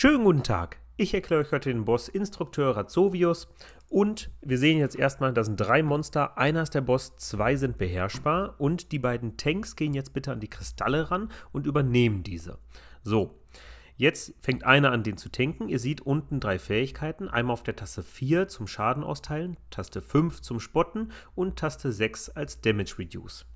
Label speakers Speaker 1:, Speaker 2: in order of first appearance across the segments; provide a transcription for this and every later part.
Speaker 1: Schönen guten Tag. Ich erkläre euch heute den Boss Instrukteur Razovius und wir sehen jetzt erstmal, das sind drei Monster, einer ist der Boss, zwei sind beherrschbar und die beiden Tanks gehen jetzt bitte an die Kristalle ran und übernehmen diese. So, Jetzt fängt einer an, den zu tanken. Ihr seht unten drei Fähigkeiten. Einmal auf der Taste 4 zum Schaden austeilen, Taste 5 zum Spotten und Taste 6 als Damage Reduce.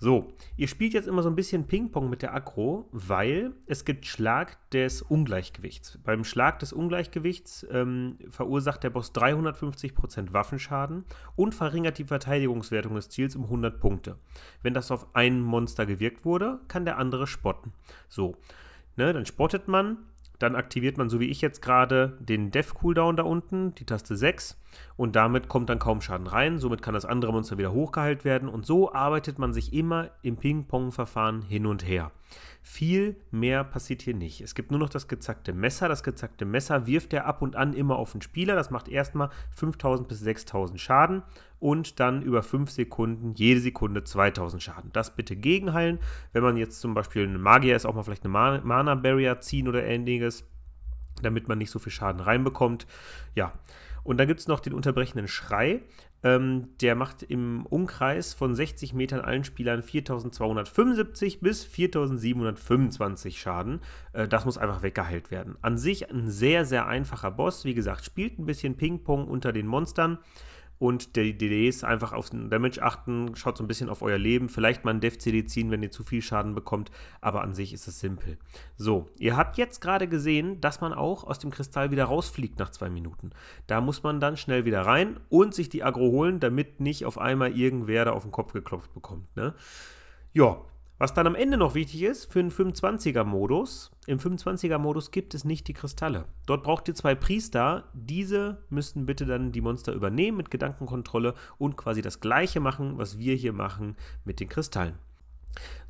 Speaker 1: So, ihr spielt jetzt immer so ein bisschen Ping-Pong mit der Akro, weil es gibt Schlag des Ungleichgewichts. Beim Schlag des Ungleichgewichts ähm, verursacht der Boss 350% Waffenschaden und verringert die Verteidigungswertung des Ziels um 100 Punkte. Wenn das auf ein Monster gewirkt wurde, kann der andere spotten. So, ne, dann spottet man dann aktiviert man, so wie ich jetzt gerade, den Dev-Cooldown da unten, die Taste 6. Und damit kommt dann kaum Schaden rein. Somit kann das andere Monster wieder hochgeheilt werden. Und so arbeitet man sich immer im Ping-Pong-Verfahren hin und her. Viel mehr passiert hier nicht. Es gibt nur noch das gezackte Messer. Das gezackte Messer wirft er ab und an immer auf den Spieler. Das macht erstmal 5000 bis 6000 Schaden und dann über 5 Sekunden jede Sekunde 2000 Schaden. Das bitte gegenheilen. Wenn man jetzt zum Beispiel ein Magier ist, auch mal vielleicht eine Mana Barrier ziehen oder ähnliches, damit man nicht so viel Schaden reinbekommt. Ja. Und dann gibt es noch den unterbrechenden Schrei. Ähm, der macht im Umkreis von 60 Metern allen Spielern 4275 bis 4725 Schaden. Äh, das muss einfach weggeheilt werden. An sich ein sehr, sehr einfacher Boss. Wie gesagt, spielt ein bisschen Ping-Pong unter den Monstern und die DDs einfach auf den Damage achten, schaut so ein bisschen auf euer Leben, vielleicht mal ein Def-CD ziehen, wenn ihr zu viel Schaden bekommt, aber an sich ist es simpel. So, ihr habt jetzt gerade gesehen, dass man auch aus dem Kristall wieder rausfliegt nach zwei Minuten. Da muss man dann schnell wieder rein und sich die Agro holen, damit nicht auf einmal irgendwer da auf den Kopf geklopft bekommt. Ne? Ja, was dann am Ende noch wichtig ist, für den 25er-Modus, im 25er-Modus gibt es nicht die Kristalle. Dort braucht ihr zwei Priester. Diese müssten bitte dann die Monster übernehmen mit Gedankenkontrolle und quasi das gleiche machen, was wir hier machen mit den Kristallen.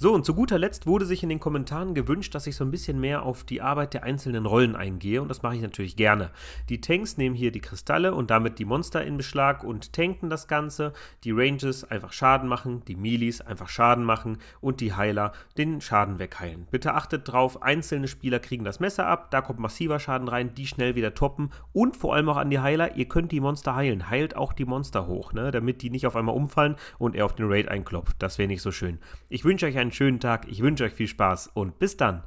Speaker 1: So, und zu guter Letzt wurde sich in den Kommentaren gewünscht, dass ich so ein bisschen mehr auf die Arbeit der einzelnen Rollen eingehe und das mache ich natürlich gerne. Die Tanks nehmen hier die Kristalle und damit die Monster in Beschlag und tanken das Ganze, die Ranges einfach Schaden machen, die Melis einfach Schaden machen und die Heiler den Schaden wegheilen. Bitte achtet drauf, einzelne Spieler kriegen das Messer ab, da kommt massiver Schaden rein, die schnell wieder toppen und vor allem auch an die Heiler, ihr könnt die Monster heilen, heilt auch die Monster hoch, ne, damit die nicht auf einmal umfallen und er auf den Raid einklopft. Das wäre nicht so schön. Ich wünsche euch einen schönen Tag, ich wünsche euch viel Spaß und bis dann.